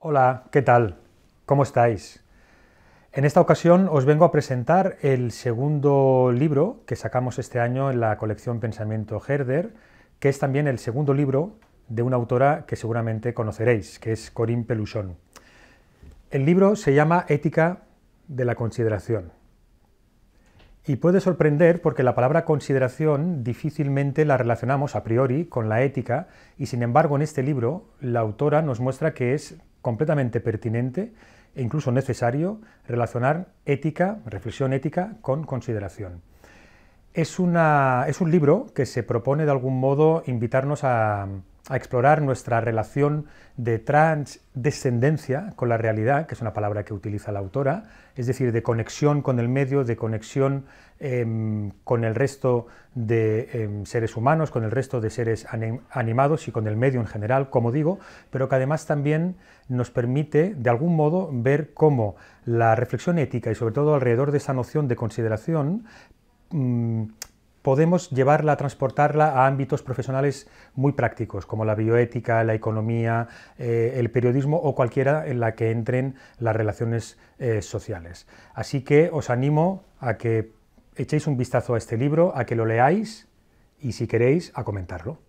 Hola, ¿qué tal? ¿Cómo estáis? En esta ocasión os vengo a presentar el segundo libro que sacamos este año en la colección Pensamiento Herder, que es también el segundo libro de una autora que seguramente conoceréis, que es Corinne Peluchon. El libro se llama Ética de la Consideración. Y puede sorprender porque la palabra consideración difícilmente la relacionamos a priori con la ética y sin embargo en este libro la autora nos muestra que es completamente pertinente e incluso necesario relacionar ética, reflexión ética, con consideración. Es, una, es un libro que se propone de algún modo invitarnos a, a explorar nuestra relación de transdescendencia con la realidad, que es una palabra que utiliza la autora, es decir, de conexión con el medio, de conexión em, con el resto de em, seres humanos, con el resto de seres animados y con el medio en general, como digo, pero que además también nos permite, de algún modo, ver cómo la reflexión ética y sobre todo alrededor de esa noción de consideración mm, podemos llevarla, transportarla a ámbitos profesionales muy prácticos, como la bioética, la economía, eh, el periodismo o cualquiera en la que entren las relaciones eh, sociales. Así que os animo a que echéis un vistazo a este libro, a que lo leáis y si queréis a comentarlo.